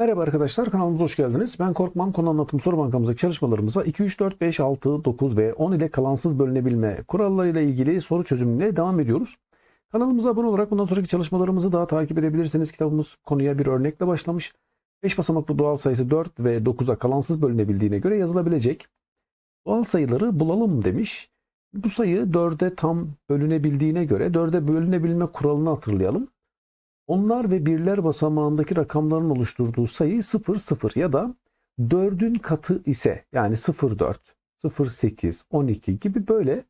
Merhaba arkadaşlar kanalımıza hoş geldiniz. Ben Korkman konu anlatım soru bankamızdaki çalışmalarımıza 2, 3, 4, 5, 6, 9 ve 10 ile kalansız bölünebilme kurallarıyla ilgili soru çözümüne devam ediyoruz. Kanalımıza abone olarak bundan sonraki çalışmalarımızı daha takip edebilirsiniz. Kitabımız konuya bir örnekle başlamış. 5 basamaklı doğal sayısı 4 ve 9'a kalansız bölünebildiğine göre yazılabilecek. Doğal sayıları bulalım demiş. Bu sayı 4'e tam bölünebildiğine göre 4'e bölünebilme kuralını hatırlayalım. Onlar ve birler basamağındaki rakamların oluşturduğu sayı 00 ya da 4'ün katı ise yani 0,4, 0,8, 12 gibi böyle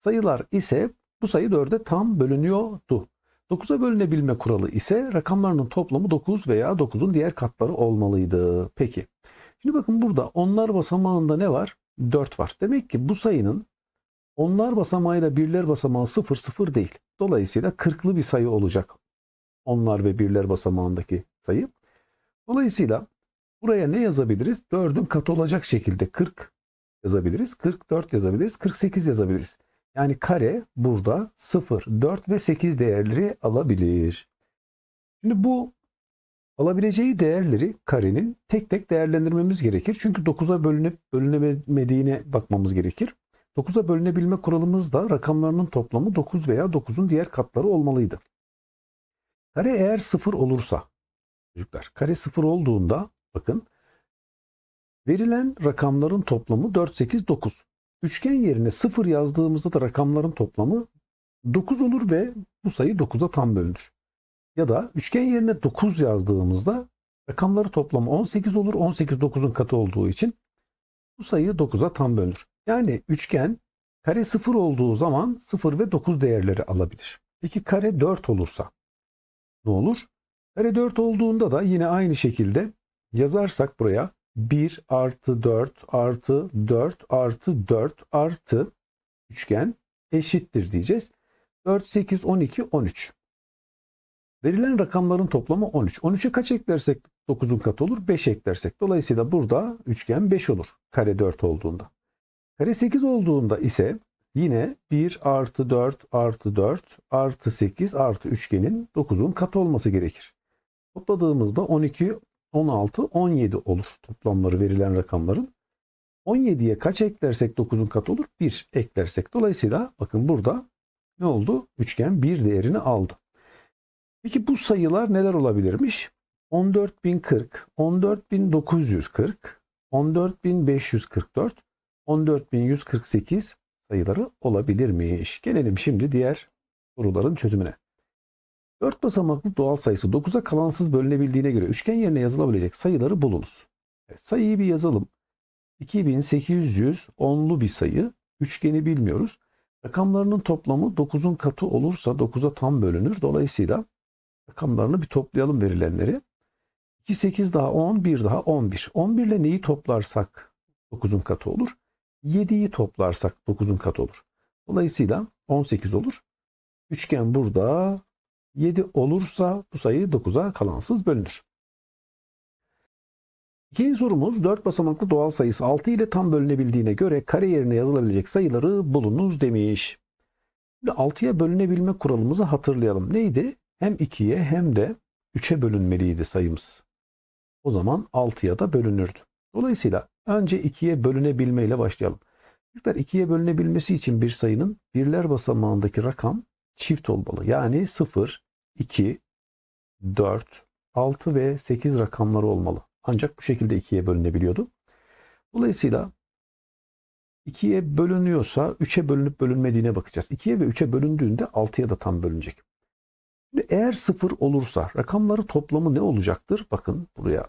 sayılar ise bu sayı 4'e tam bölünüyordu. 9'a bölünebilme kuralı ise rakamlarının toplamı 9 veya 9'un diğer katları olmalıydı. Peki. Şimdi bakın burada onlar basamağında ne var? 4 var. Demek ki bu sayının onlar basamağıyla birler basamağı 0 0 değil. Dolayısıyla 40'lı bir sayı olacak onlar ve birler basamağındaki sayı. Dolayısıyla buraya ne yazabiliriz? 4'ün katı olacak şekilde 40 yazabiliriz. 44 yazabiliriz. 48 yazabiliriz. Yani kare burada 0, 4 ve 8 değerleri alabilir. Şimdi bu alabileceği değerleri karenin tek tek değerlendirmemiz gerekir. Çünkü 9'a bölünüp bölünemediğine bakmamız gerekir. 9'a bölünebilme kuralımız da rakamlarının toplamı 9 veya 9'un diğer katları olmalıydı. Kare eğer sıfır olursa çocuklar kare sıfır olduğunda bakın verilen rakamların toplamı 4, 8, 9. Üçgen yerine sıfır yazdığımızda da rakamların toplamı 9 olur ve bu sayı 9'a tam bölünür. Ya da üçgen yerine 9 yazdığımızda rakamları toplamı 18 olur. 18 9'un katı olduğu için bu sayı 9'a tam bölünür. Yani üçgen kare 0 olduğu zaman 0 ve 9 değerleri alabilir. Peki kare 4 olursa ne olur? Kare 4 olduğunda da yine aynı şekilde yazarsak buraya 1 artı 4 artı 4 artı 4 artı üçgen eşittir diyeceğiz. 4, 8, 12, 13. Verilen rakamların toplamı 13. 13'e kaç eklersek 9'un katı olur? 5 eklersek. Dolayısıyla burada üçgen 5 olur. Kare 4 olduğunda. Kare 8 olduğunda ise Yine 1 artı 4 artı 4 artı 8 artı üçgenin 9'un katı olması gerekir. Topladığımızda 12, 16, 17 olur toplamları verilen rakamların. 17'ye kaç eklersek 9'un katı olur? 1 eklersek. Dolayısıyla bakın burada ne oldu? Üçgen 1 değerini aldı. Peki bu sayılar neler olabilirmiş? 14.040, 14.940, 14.544, 14.148, sayıları olabilirmiş. Gelelim şimdi diğer soruların çözümüne. 4 basamaklı doğal sayısı 9'a kalansız bölünebildiğine göre üçgen yerine yazılabilecek sayıları bulunuz. Evet, sayıyı bir yazalım. 2810'lu bir sayı. Üçgeni bilmiyoruz. Rakamlarının toplamı 9'un katı olursa 9'a tam bölünür. Dolayısıyla rakamlarını bir toplayalım verilenleri. 2, 8 daha 10, 1 daha 11. 11 ile neyi toplarsak 9'un katı olur? 7'yi toplarsak 9'un katı olur. Dolayısıyla 18 olur. Üçgen burada 7 olursa bu sayı 9'a kalansız bölünür. İkinci sorumuz 4 basamaklı doğal sayısı 6 ile tam bölünebildiğine göre kare yerine yazılabilecek sayıları bulunuz demiş. Şimdi 6'ya bölünebilme kuralımızı hatırlayalım. Neydi? Hem 2'ye hem de 3'e bölünmeliydi sayımız. O zaman 6'ya da bölünürdü. Dolayısıyla Önce ikiye bölünebilmeyle başlayalım. Çocuklar ikiye bölünebilmesi için bir sayının birler basamağındaki rakam çift olmalı. Yani 0, 2, 4, 6 ve 8 rakamları olmalı. Ancak bu şekilde ikiye bölünebiliyordu. Dolayısıyla ikiye bölünüyorsa 3'e bölünüp bölünmediğine bakacağız. 2'ye ve 3'e bölündüğünde 6'ya da tam bölünecek. Şimdi eğer 0 olursa rakamları toplamı ne olacaktır? Bakın buraya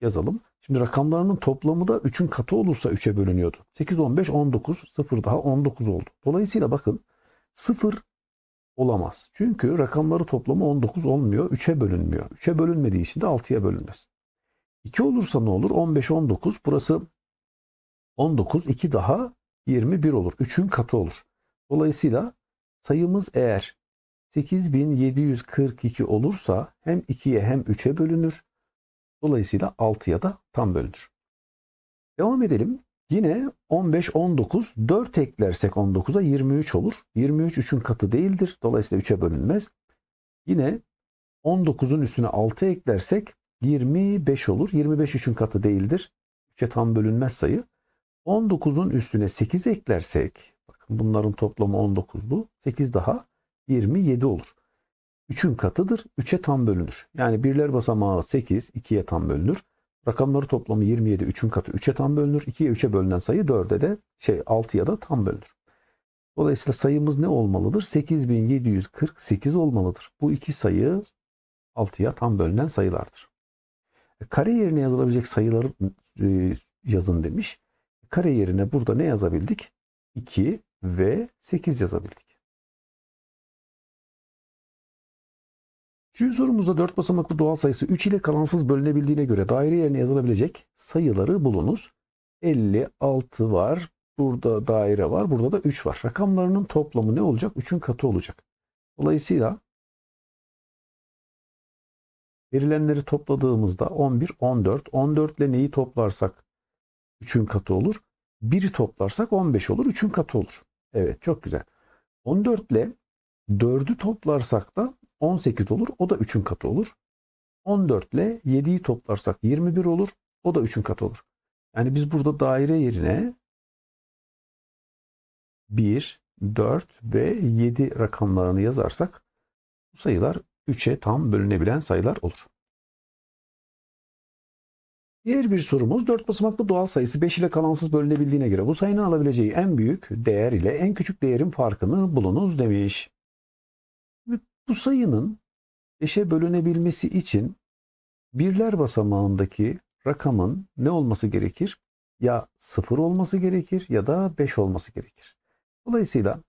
yazalım. Şimdi rakamlarının toplamı da 3'ün katı olursa 3'e bölünüyordu. 8, 15, 19, 0 daha 19 oldu. Dolayısıyla bakın 0 olamaz. Çünkü rakamları toplamı 19 olmuyor, 3'e bölünmüyor. 3'e bölünmediği için de 6'ya bölünmez. 2 olursa ne olur? 15, 19. Burası 19, 2 daha 21 olur. 3'ün katı olur. Dolayısıyla sayımız eğer 8742 olursa hem 2'ye hem 3'e bölünür. Dolayısıyla 6'ya da tam bölünür. Devam edelim. Yine 15, 19, 4 eklersek 19'a 23 olur. 23 3'ün katı değildir. Dolayısıyla 3'e bölünmez. Yine 19'un üstüne 6 eklersek 25 olur. 25 3'ün katı değildir. 3'e tam bölünmez sayı. 19'un üstüne 8 eklersek, bakın bunların toplamı 19'du. 8 daha 27 olur. 3'ün katıdır. 3'e tam bölünür. Yani birler basamağı 8, 2'ye tam bölünür. Rakamları toplamı 27, 3'ün katı 3'e tam bölünür. 2'ye 3'e bölünen sayı 4'e de şey 6'ya da tam bölünür. Dolayısıyla sayımız ne olmalıdır? 8748 olmalıdır. Bu iki sayı 6'ya tam bölünen sayılardır. E, kare yerine yazılabilecek sayıları e, yazın demiş. Kare yerine burada ne yazabildik? 2 ve 8 yazabildik. Üçüncü sorumuzda 4 basamaklı doğal sayısı 3 ile kalansız bölünebildiğine göre daire yerine yazılabilecek sayıları bulunuz. 56 var. Burada daire var. Burada da 3 var. Rakamlarının toplamı ne olacak? 3'ün katı olacak. Dolayısıyla verilenleri topladığımızda 11, 14. 14 ile neyi toplarsak 3'ün katı olur. 1'i toplarsak 15 olur. 3'ün katı olur. Evet çok güzel. 14 ile 4'ü toplarsak da 18 olur. O da 3'ün katı olur. 14 ile 7'yi toplarsak 21 olur. O da 3'ün katı olur. Yani biz burada daire yerine 1, 4 ve 7 rakamlarını yazarsak bu sayılar 3'e tam bölünebilen sayılar olur. Diğer bir sorumuz 4 basamaklı doğal sayısı 5 ile kalansız bölünebildiğine göre bu sayının alabileceği en büyük değer ile en küçük değerin farkını bulunuz demiş. Bu sayının 5'e bölünebilmesi için birler basamağındaki rakamın ne olması gerekir? Ya 0 olması gerekir ya da 5 olması gerekir. Dolayısıyla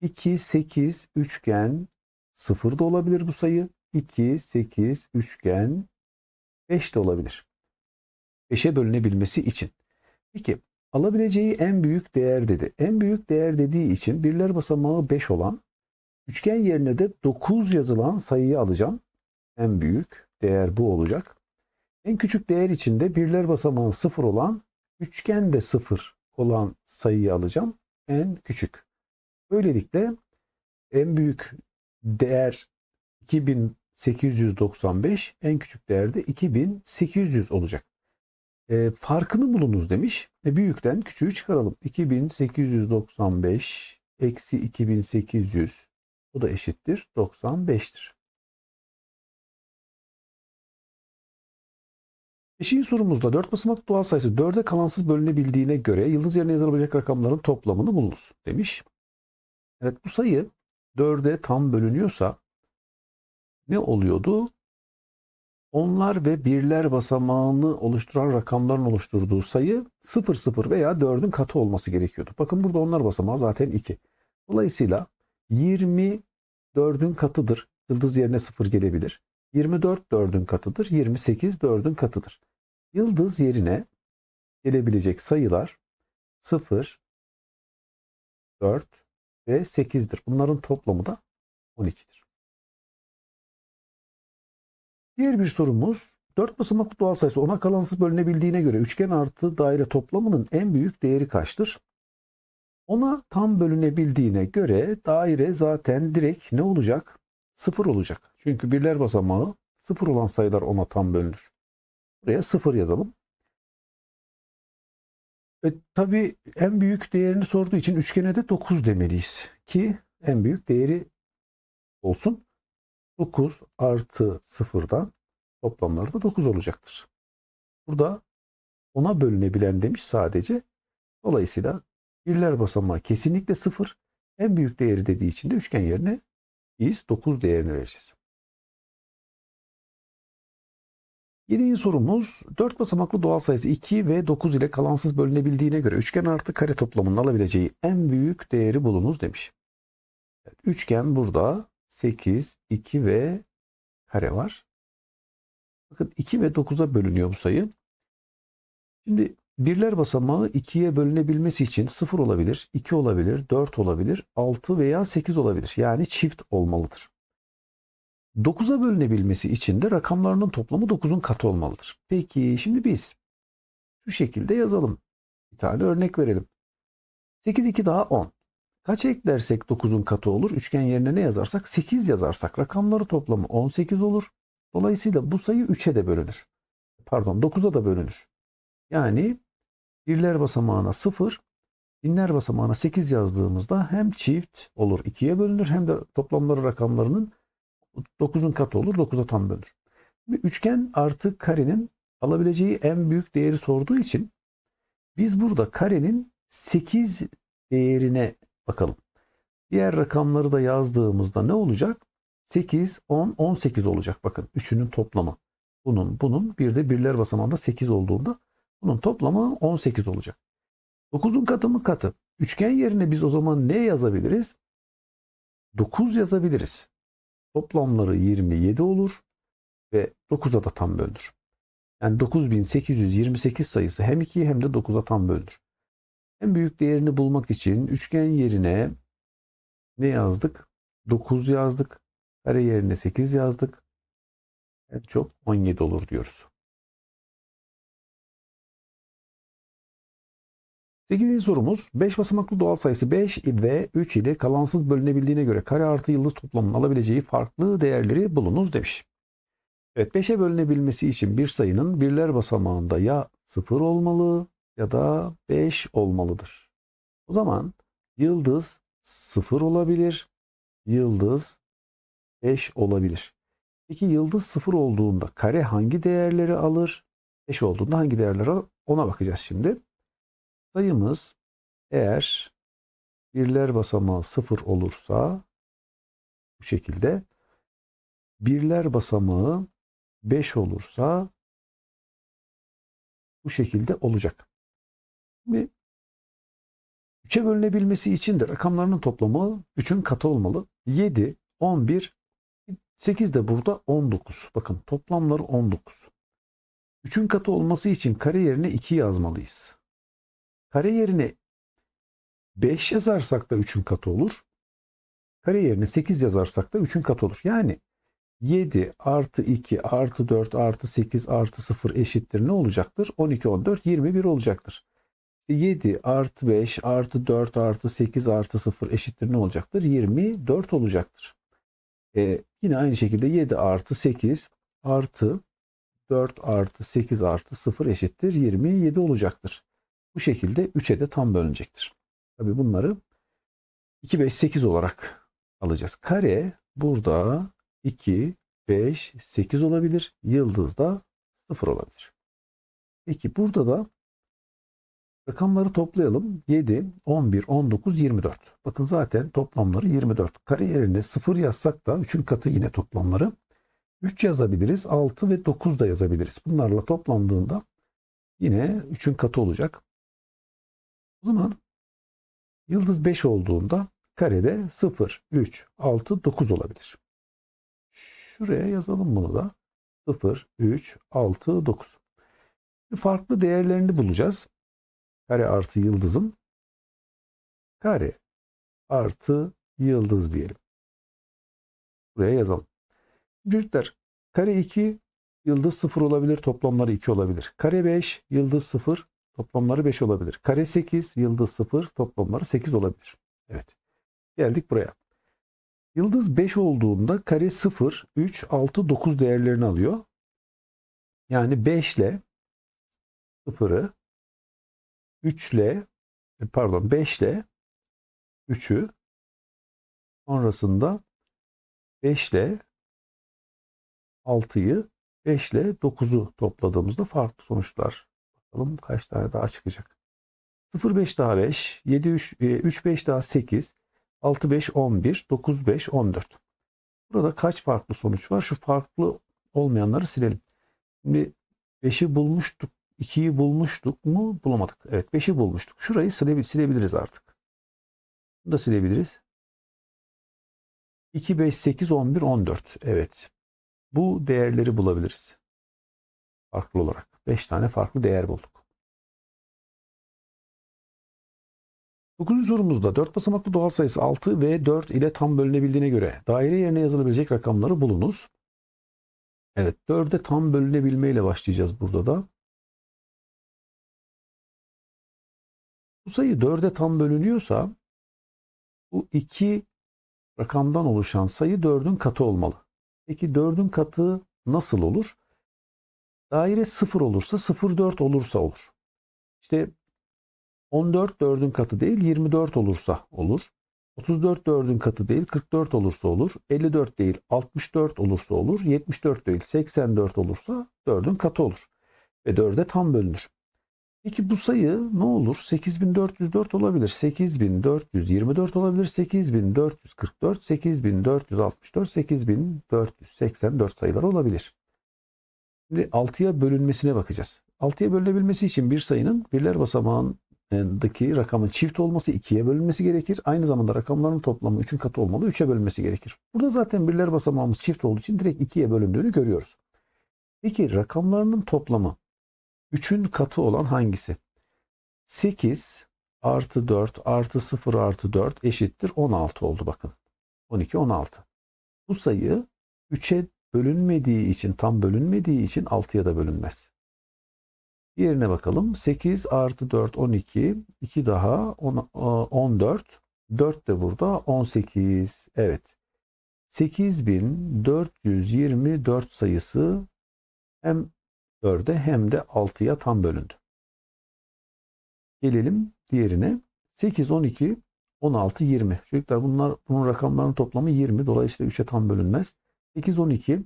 2, 8, üçgen 0 da olabilir bu sayı. 2, 8, üçgen 5 de olabilir. 5'e bölünebilmesi için. Peki alabileceği en büyük değer dedi. En büyük değer dediği için birler basamağı 5 olan Üçgen yerine de 9 yazılan sayıyı alacağım. En büyük değer bu olacak. En küçük değer içinde birler basamağı 0 olan üçgen de 0 olan sayıyı alacağım. En küçük. Böylelikle en büyük değer 2895, en küçük değer de 2800 olacak. E, farkını bulunuz demiş. E, büyükten küçüğü çıkaralım. 2895 eksi 2800 bu da eşittir 95'tir. Beşinci sorumuzda 4 basamak doğal sayısı 4'e kalansız bölünebildiğine göre yıldız yerine yazılabilecek rakamların toplamını bulunuz demiş. Evet bu sayı 4'e tam bölünüyorsa ne oluyordu? Onlar ve birler basamağını oluşturan rakamların oluşturduğu sayı 0, 0 veya 4'ün katı olması gerekiyordu. Bakın burada onlar basamağı zaten 2. Dolayısıyla 24'ün katıdır. Yıldız yerine 0 gelebilir. 24 4'ün katıdır. 28 4'ün katıdır. Yıldız yerine gelebilecek sayılar 0, 4 ve 8'dir. Bunların toplamı da 12'dir. Diğer bir sorumuz 4 basamaklı doğal sayısı ona kalansız bölünebildiğine göre üçgen artı daire toplamının en büyük değeri kaçtır? Ona tam bölünebildiğine göre daire zaten direkt ne olacak? Sıfır olacak. Çünkü birler basamağı sıfır olan sayılar ona tam bölünür. Buraya sıfır yazalım. E, tabii en büyük değerini sorduğu için üçgene de 9 demeliyiz. Ki en büyük değeri olsun. 9 artı sıfırdan toplamları da 9 olacaktır. Burada ona bölünebilen demiş sadece. Dolayısıyla Birler basamağı kesinlikle sıfır. En büyük değeri dediği için de üçgen yerine biz 9 değerini vereceğiz. Yediğin sorumuz 4 basamaklı doğal sayısı 2 ve 9 ile kalansız bölünebildiğine göre üçgen artı kare toplamının alabileceği en büyük değeri bulunuz demiş. Evet, üçgen burada 8, 2 ve kare var. Bakın 2 ve 9'a bölünüyor bu sayı. Şimdi Birler basamağı ikiye bölünebilmesi için sıfır olabilir, iki olabilir, dört olabilir, altı veya sekiz olabilir. Yani çift olmalıdır. Dokuza bölünebilmesi için de rakamlarının toplamı dokuzun katı olmalıdır. Peki şimdi biz şu şekilde yazalım. Bir tane örnek verelim. Sekiz iki daha on. Kaç eklersek dokuzun katı olur? Üçgen yerine ne yazarsak? sekiz yazarsak rakamları toplamı on sekiz olur. Dolayısıyla bu sayı üçe de bölünür. Pardon dokuza da bölünür. Yani birler basamağına 0, binler basamağına 8 yazdığımızda hem çift olur 2'ye bölünür hem de toplamları rakamlarının 9'un katı olur 9'a tam bölünür. Şimdi üçgen artı karenin alabileceği en büyük değeri sorduğu için biz burada karenin 8 değerine bakalım. Diğer rakamları da yazdığımızda ne olacak? 8, 10, 18 olacak. Bakın üçünün toplamı. Bunun, bunun bir de birler basamağında 8 olduğunda bunun toplamı 18 olacak. 9'un katımı katı. Üçgen yerine biz o zaman ne yazabiliriz? 9 yazabiliriz. Toplamları 27 olur ve 9'a da tam böldür. Yani 9828 sayısı hem 2'yi hem de 9'a tam böldür. En büyük değerini bulmak için üçgen yerine ne yazdık? 9 yazdık. Kare yerine 8 yazdık. En çok 17 olur diyoruz. İlgili sorumuz 5 basamaklı doğal sayısı 5 ve 3 ile kalansız bölünebildiğine göre kare artı yıldız toplamının alabileceği farklı değerleri bulunuz demiş. Evet 5'e bölünebilmesi için bir sayının birler basamağında ya 0 olmalı ya da 5 olmalıdır. O zaman yıldız 0 olabilir, yıldız 5 olabilir. Peki yıldız 0 olduğunda kare hangi değerleri alır? 5 olduğunda hangi değerleri alır? Ona bakacağız şimdi sayımız eğer birler basamağı sıfır olursa bu şekilde birler basamağı 5 olursa bu şekilde olacak. Şimdi 3'e bölünebilmesi için de rakamlarının toplamı 3'ün katı olmalı. 7, 11, 8 de burada 19. Bakın toplamları 19. 3'ün katı olması için kare yerine 2 yazmalıyız. Kare yerine 5 yazarsak da 3'ün katı olur. Kare yerine 8 yazarsak da 3'ün katı olur. Yani 7 artı 2 artı 4 artı 8 artı 0 eşittir ne olacaktır? 12, 14, 21 olacaktır. 7 e, artı 5 artı 4 artı 8 artı 0 eşittir ne olacaktır? 24 olacaktır. Ee, yine aynı şekilde 7 artı 8 artı 4 artı 8 artı 0 eşittir 27 olacaktır. Bu şekilde 3'e de tam bölünecektir. Tabi bunları 2, 5, 8 olarak alacağız. Kare burada 2, 5, 8 olabilir. Yıldız da 0 olabilir. Peki burada da rakamları toplayalım. 7, 11, 19, 24. Bakın zaten toplamları 24. Kare yerine 0 yazsak da 3'ün katı yine toplamları. 3 yazabiliriz. 6 ve 9 da yazabiliriz. Bunlarla toplandığında yine 3'ün katı olacak. O zaman yıldız 5 olduğunda karede 0, 3, 6, 9 olabilir. Şuraya yazalım bunu da. 0, 3, 6, 9. Farklı değerlerini bulacağız. Kare artı yıldızın. Kare artı yıldız diyelim. Buraya yazalım. Çocuklar kare 2 yıldız 0 olabilir. Toplamları 2 olabilir. Kare 5 yıldız 0 Toplamları 5 olabilir. Kare 8, yıldız 0, toplamları 8 olabilir. Evet. Geldik buraya. Yıldız 5 olduğunda kare 0, 3, 6, 9 değerlerini alıyor. Yani 5 ile 0'ı 3 ile e, pardon 5 ile 3'ü sonrasında 5 ile 6'yı 5 ile 9'u topladığımızda farklı sonuçlar Bakalım kaç tane daha çıkacak. 05 daha 5, 73 35 daha 8, 65 11, 95 14. Burada kaç farklı sonuç var? Şu farklı olmayanları silelim. Şimdi 5'i bulmuştuk, 2'yi bulmuştuk mu? Bulamadık. Evet 5'i bulmuştuk. Şurayı silebiliriz artık. Bunu da silebiliriz. 2, 5, 8, 11, 14. Evet. Bu değerleri bulabiliriz. Farklı olarak. 5 tane farklı değer bulduk. 9. sorumuzda 4 basamaklı doğal sayısı 6 ve 4 ile tam bölünebildiğine göre daire yerine yazılabilecek rakamları bulunuz. Evet 4'e tam bölünebilme ile başlayacağız burada da. Bu sayı 4'e tam bölünüyorsa bu iki rakamdan oluşan sayı 4'ün katı olmalı. Peki 4'ün katı nasıl olur? Daire 0 olursa 0,4 olursa olur. İşte 14 4'ün katı değil 24 olursa olur. 34 4'ün katı değil 44 olursa olur. 54 değil 64 olursa olur. 74 değil 84 olursa 4'ün katı olur. Ve 4'e tam bölünür. Peki bu sayı ne olur? 8404 olabilir, 8424 olabilir, 8444, 8464, 8484 sayılar olabilir. Şimdi 6'ya bölünmesine bakacağız. 6'ya bölünebilmesi için bir sayının birler basamağındaki rakamın çift olması 2'ye bölünmesi gerekir. Aynı zamanda rakamların toplamı 3'ün katı olmalı 3'e bölünmesi gerekir. Burada zaten birler basamağımız çift olduğu için direkt 2'ye bölündüğünü görüyoruz. Peki rakamlarının toplamı 3'ün katı olan hangisi? 8 artı 4 artı 0 artı 4 eşittir 16 oldu bakın. 12 16. Bu sayı 3'e bölünmediği için, tam bölünmediği için 6'ya da bölünmez. Diğerine bakalım. 8 artı 4 12. 2 daha 10, 14. 4 de burada 18. Evet. 8424 sayısı hem 4'e hem de 6'ya tam bölündü. Gelelim diğerine. 8, 12, 16, 20. Çocuklar bunlar bunun rakamların toplamı 20. Dolayısıyla 3'e tam bölünmez. 8, 12,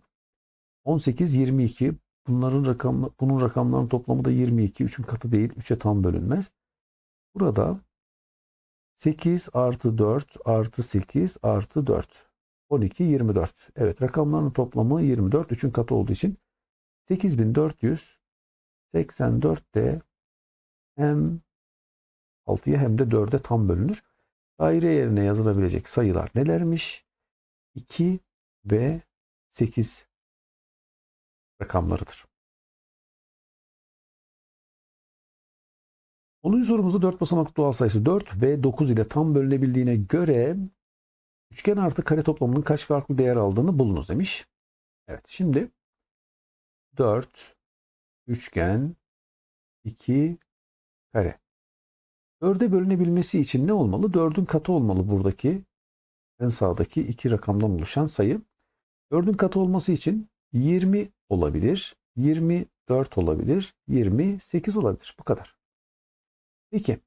18, 22. Bunların rakam, bunun rakamların toplamı da 22. 3'ün katı değil. 3'e tam bölünmez. Burada 8 artı 4 artı 8 artı 4. 12, 24. Evet rakamların toplamı 24. 3'ün katı olduğu için 8484 de hem 6'ya hem de 4'e tam bölünür. Daire yerine yazılabilecek sayılar nelermiş? 2 ve 8 rakamlarıdır. 10. sorumuzu 4 basamaklı doğal sayısı 4 ve 9 ile tam bölünebildiğine göre üçgen artı kare toplamının kaç farklı değer aldığını bulunuz demiş. Evet şimdi 4 üçgen 2 kare. 4'e bölünebilmesi için ne olmalı? 4'ün katı olmalı buradaki en sağdaki iki rakamdan oluşan sayı. 4'ün katı olması için 20 olabilir, 24 olabilir, 28 olabilir. Bu kadar. Peki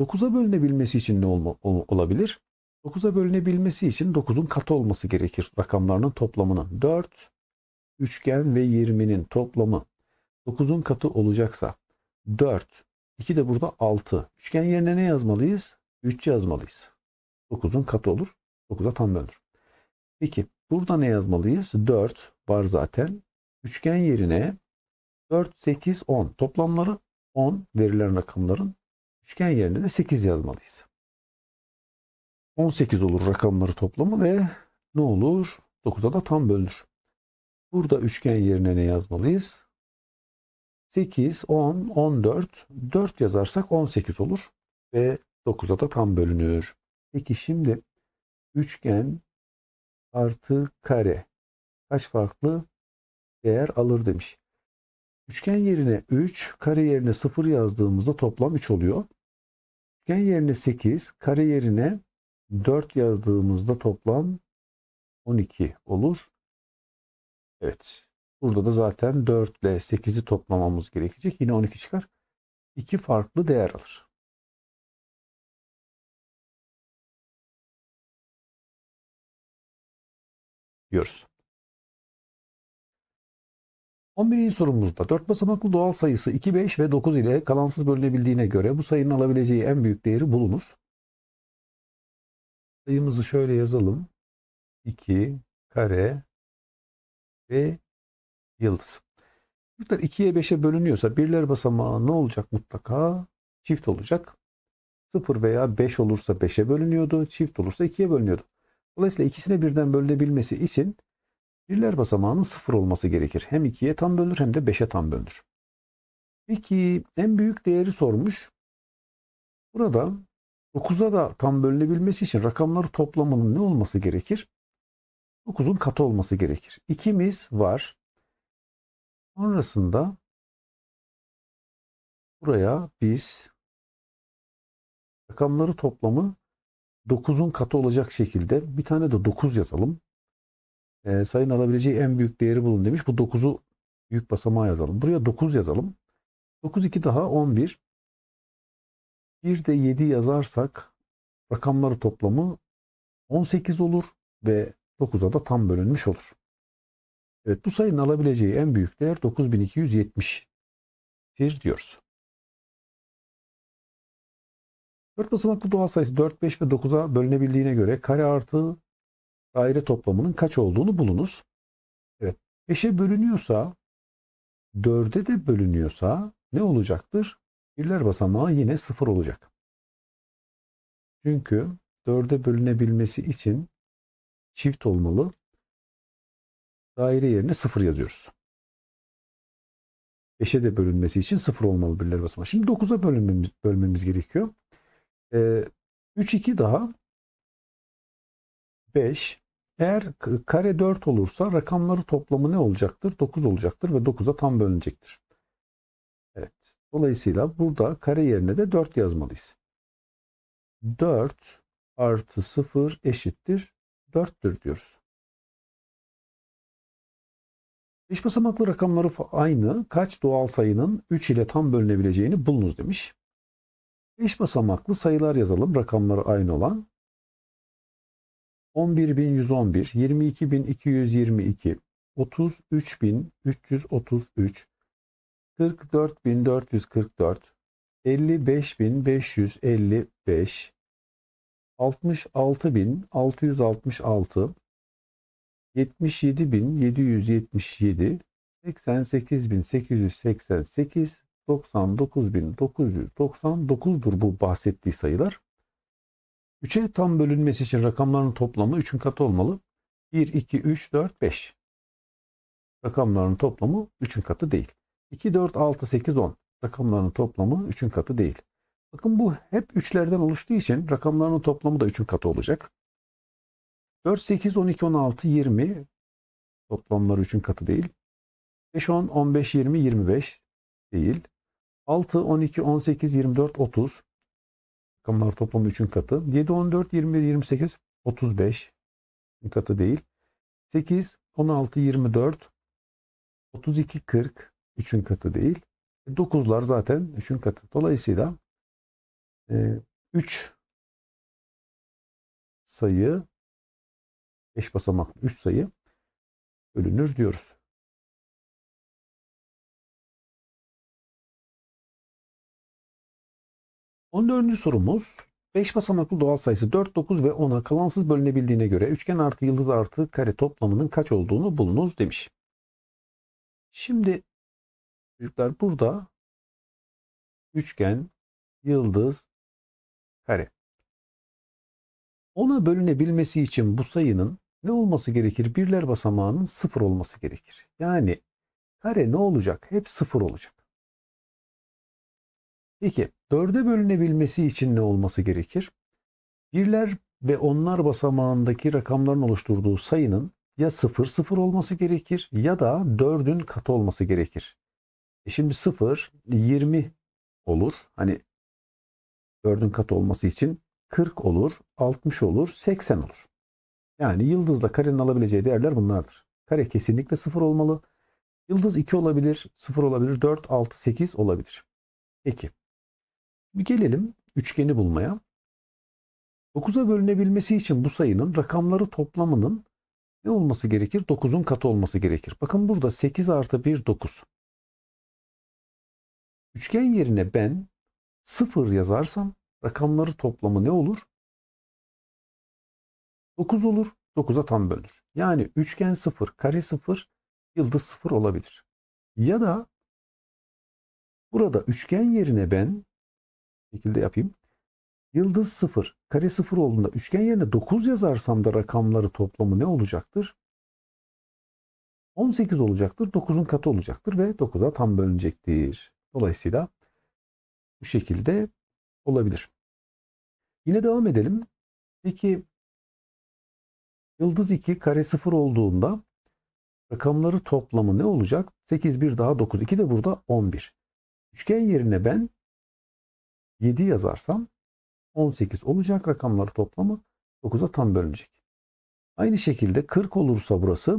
9'a bölünebilmesi için ne olabilir? 9'a bölünebilmesi için 9'un katı olması gerekir rakamlarının toplamının. 4, üçgen ve 20'nin toplamı 9'un katı olacaksa 4, 2 de burada 6. Üçgen yerine ne yazmalıyız? 3 yazmalıyız. 9'un katı olur. 9'a tam bölünür. Peki Burada ne yazmalıyız? 4 var zaten. Üçgen yerine 4, 8, 10. Toplamları 10 verilen rakamların üçgen yerine de 8 yazmalıyız. 18 olur rakamları toplamı ve ne olur? 9'a da tam bölünür. Burada üçgen yerine ne yazmalıyız? 8, 10, 14, 4 yazarsak 18 olur ve 9'a da tam bölünür. Peki şimdi üçgen artı kare kaç farklı değer alır demiş. Üçgen yerine 3, kare yerine 0 yazdığımızda toplam 3 oluyor. Üçgen yerine 8, kare yerine 4 yazdığımızda toplam 12 olur. Evet. Burada da zaten 4 ile 8'i toplamamız gerekecek. Yine 12 çıkar. İki farklı değer alır. diyoruz. 11. sorumuzda 4 basamaklı doğal sayısı 2, 5 ve 9 ile kalansız bölünebildiğine göre bu sayının alabileceği en büyük değeri bulunuz. Sayımızı şöyle yazalım. 2 kare ve yıldız. Çocuklar 2'ye 5'e bölünüyorsa birler basamağı ne olacak mutlaka? Çift olacak. 0 veya 5 olursa 5'e bölünüyordu. Çift olursa 2'ye bölünüyordu. Dolayısıyla ikisine birden bölünebilmesi için birler basamağının sıfır olması gerekir. Hem ikiye tam bölünür hem de beşe tam bölünür. Peki en büyük değeri sormuş. Burada 9'a da tam bölünebilmesi için rakamları toplamının ne olması gerekir? 9'un katı olması gerekir. İkimiz var. Sonrasında buraya biz rakamları toplamı 9'un katı olacak şekilde bir tane de 9 yazalım. E, sayın alabileceği en büyük değeri bulun demiş. Bu 9'u büyük basamağa yazalım. Buraya 9 yazalım. 9 2 daha 11. Bir de 7 yazarsak rakamları toplamı 18 olur ve 9'a da tam bölünmüş olur. Evet bu sayının alabileceği en büyük değer 9270'tir diyoruz. 4 basamaklı doğal sayısı 4, 5 ve 9'a bölünebildiğine göre kare artı daire toplamının kaç olduğunu bulunuz. Evet. 5'e bölünüyorsa 4'e de bölünüyorsa ne olacaktır? Birler basamağı yine 0 olacak. Çünkü 4'e bölünebilmesi için çift olmalı. Daire yerine 0 yazıyoruz. 5'e de bölünmesi için 0 olmalı birler basamağı. Şimdi 9'a bölmemiz, bölmemiz gerekiyor. 3 2 daha 5 eğer kare 4 olursa rakamları toplamı ne olacaktır? 9 olacaktır ve 9'a tam bölünecektir. Evet. Dolayısıyla burada kare yerine de 4 yazmalıyız. 4 artı 0 eşittir 4'tür diyoruz. Eş basamaklı rakamları aynı kaç doğal sayının 3 ile tam bölünebileceğini bulunuz demiş. 5 basamaklı sayılar yazalım. Rakamları aynı olan. 11.111, 22.222, 33.333, 44.444, 55.555, 66.666, 77.777, 88.888 99.999'dur bu bahsettiği sayılar. 3'e tam bölünmesi için rakamların toplamı 3'ün katı olmalı. 1, 2, 3, 4, 5. Rakamların toplamı 3'ün katı değil. 2, 4, 6, 8, 10. Rakamların toplamı 3'ün katı değil. Bakın bu hep 3'lerden oluştuğu için rakamların toplamı da 3'ün katı olacak. 4, 8, 12, 16, 20. toplamlar 3'ün katı değil. 5, 10, 15, 20, 25 değil. 6, 12, 18, 24, 30. Rakamlar toplamı 3'ün katı. 7, 14, 21, 28, 35. katı değil. 8, 16, 24, 32, 40. 3'ün katı değil. 9'lar zaten 3'ün katı. Dolayısıyla 3 e, sayı 5 basamak 3 sayı bölünür diyoruz. 14. sorumuz 5 basamaklı doğal sayısı 4, 9 ve 10'a kalansız bölünebildiğine göre üçgen artı yıldız artı kare toplamının kaç olduğunu bulunuz demiş. Şimdi çocuklar burada üçgen, yıldız, kare. 10'a bölünebilmesi için bu sayının ne olması gerekir? Birler basamağının 0 olması gerekir. Yani kare ne olacak? Hep 0 olacak. Peki Dörde bölünebilmesi için ne olması gerekir? Birler ve onlar basamağındaki rakamların oluşturduğu sayının ya 0 0 olması gerekir ya da 4'ün katı olması gerekir. E şimdi 0 20 olur. Hani 4'ün katı olması için 40 olur, 60 olur, 80 olur. Yani yıldızla karenin alabileceği değerler bunlardır. Kare kesinlikle 0 olmalı. Yıldız 2 olabilir, 0 olabilir, 4, 6, 8 olabilir. Peki. Bir gelelim üçgeni bulmaya. 9'a bölünebilmesi için bu sayının rakamları toplamının ne olması gerekir? 9'un katı olması gerekir. Bakın burada 8 artı 1 9. Üçgen yerine ben 0 yazarsam rakamları toplamı ne olur? 9 olur. 9'a tam bölünür. Yani üçgen 0, kare 0, yıldız 0 olabilir. Ya da burada üçgen yerine ben şekilde yapayım. Yıldız 0, kare 0 olduğunda üçgen yerine 9 yazarsam da rakamları toplamı ne olacaktır? 18 olacaktır. 9'un katı olacaktır ve 9'a tam bölünecektir. Dolayısıyla bu şekilde olabilir. Yine devam edelim. Peki yıldız 2 kare 0 olduğunda rakamları toplamı ne olacak? 8 1 daha 9 2 de burada 11. Üçgen yerine ben 7 yazarsam 18 olacak rakamları toplamı 9'a tam bölünecek. Aynı şekilde 40 olursa burası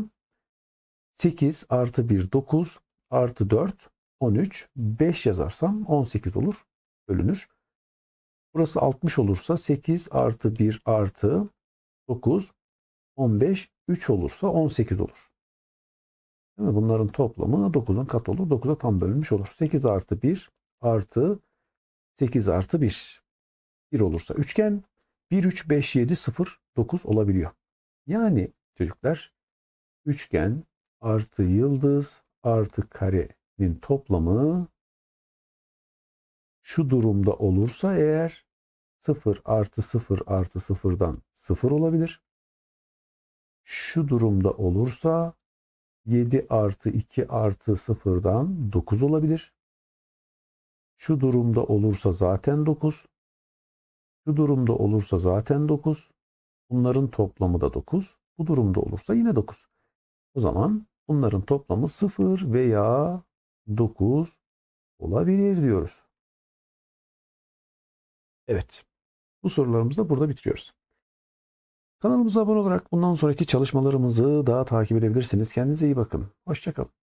8 artı 1 9 artı 4 13 5 yazarsam 18 olur bölünür. Burası 60 olursa 8 artı 1 artı 9 15 3 olursa 18 olur. Değil Bunların toplamı 9'un katı olur. 9'a tam bölünmüş olur. 8 artı 1 artı 8 artı 1. 1 olursa üçgen 1, 3, 5, 7, 0, 9 olabiliyor. Yani çocuklar üçgen artı yıldız artı karenin toplamı şu durumda olursa eğer 0 artı 0 artı 0'dan 0 olabilir. Şu durumda olursa 7 artı 2 artı 0'dan 9 olabilir. Şu durumda olursa zaten 9. Şu durumda olursa zaten 9. Bunların toplamı da 9. Bu durumda olursa yine 9. O zaman bunların toplamı 0 veya 9 olabilir diyoruz. Evet. Bu sorularımızı da burada bitiriyoruz. Kanalımıza abone olarak bundan sonraki çalışmalarımızı daha takip edebilirsiniz. Kendinize iyi bakın. Hoşçakalın.